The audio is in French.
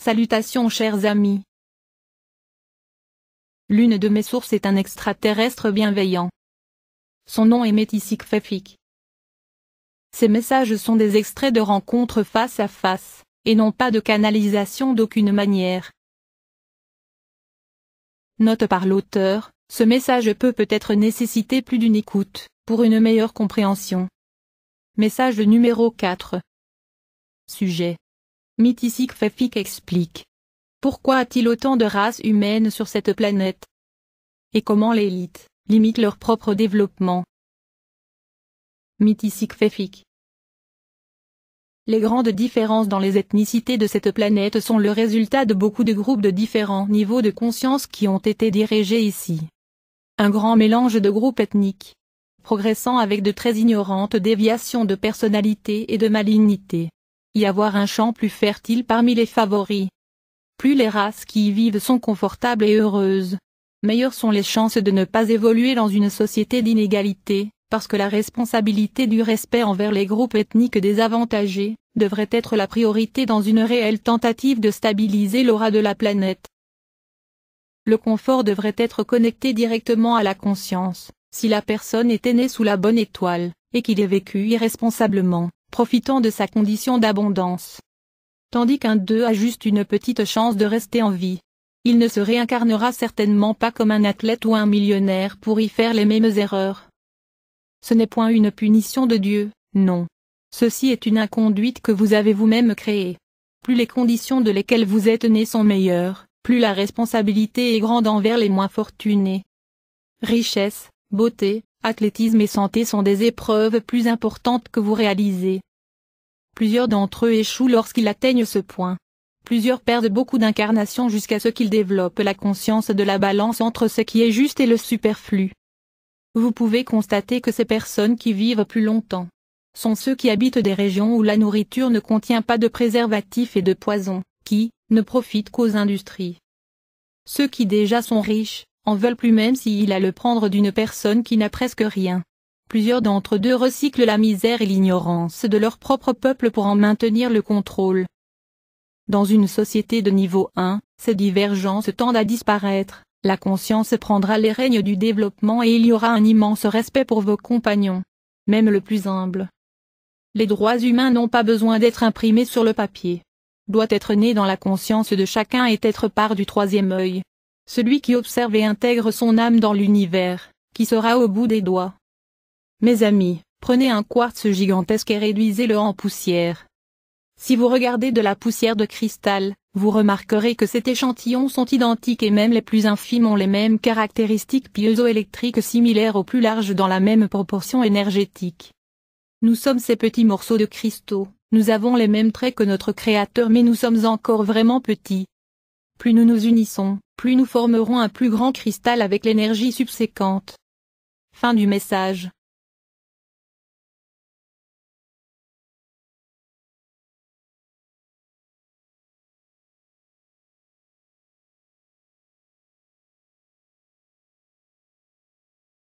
Salutations chers amis. L'une de mes sources est un extraterrestre bienveillant. Son nom est Métisik Fefik. Ces messages sont des extraits de rencontres face à face, et non pas de canalisation d'aucune manière. Note par l'auteur, ce message peut peut-être nécessiter plus d'une écoute, pour une meilleure compréhension. Message numéro 4. Sujet Mythique Fefik explique. Pourquoi a-t-il autant de races humaines sur cette planète Et comment l'élite limite leur propre développement Mythique Fefik les grandes différences dans les ethnicités de cette planète sont le résultat de beaucoup de groupes de différents niveaux de conscience qui ont été dirigés ici. Un grand mélange de groupes ethniques, progressant avec de très ignorantes déviations de personnalité et de malignité y avoir un champ plus fertile parmi les favoris. Plus les races qui y vivent sont confortables et heureuses, meilleures sont les chances de ne pas évoluer dans une société d'inégalité, parce que la responsabilité du respect envers les groupes ethniques désavantagés devrait être la priorité dans une réelle tentative de stabiliser l'aura de la planète. Le confort devrait être connecté directement à la conscience, si la personne était née sous la bonne étoile, et qu'il ait vécu irresponsablement profitant de sa condition d'abondance. Tandis qu'un deux a juste une petite chance de rester en vie. Il ne se réincarnera certainement pas comme un athlète ou un millionnaire pour y faire les mêmes erreurs. Ce n'est point une punition de Dieu, non. Ceci est une inconduite que vous avez vous-même créée. Plus les conditions de lesquelles vous êtes nés sont meilleures, plus la responsabilité est grande envers les moins fortunés. Richesse, beauté, athlétisme et santé sont des épreuves plus importantes que vous réalisez. Plusieurs d'entre eux échouent lorsqu'ils atteignent ce point. Plusieurs perdent beaucoup d'incarnation jusqu'à ce qu'ils développent la conscience de la balance entre ce qui est juste et le superflu. Vous pouvez constater que ces personnes qui vivent plus longtemps sont ceux qui habitent des régions où la nourriture ne contient pas de préservatifs et de poisons, qui ne profitent qu'aux industries. Ceux qui déjà sont riches en veulent plus même s'il a le prendre d'une personne qui n'a presque rien. Plusieurs d'entre eux recyclent la misère et l'ignorance de leur propre peuple pour en maintenir le contrôle. Dans une société de niveau 1, ces divergences tendent à disparaître, la conscience prendra les règnes du développement et il y aura un immense respect pour vos compagnons, même le plus humble. Les droits humains n'ont pas besoin d'être imprimés sur le papier. Doit être né dans la conscience de chacun et être part du troisième œil. Celui qui observe et intègre son âme dans l'univers, qui sera au bout des doigts. Mes amis, prenez un quartz gigantesque et réduisez-le en poussière. Si vous regardez de la poussière de cristal, vous remarquerez que ces échantillons sont identiques et même les plus infimes ont les mêmes caractéristiques piezoélectriques similaires aux plus larges dans la même proportion énergétique. Nous sommes ces petits morceaux de cristaux, nous avons les mêmes traits que notre Créateur mais nous sommes encore vraiment petits. Plus nous nous unissons, plus nous formerons un plus grand cristal avec l'énergie subséquente. Fin du message.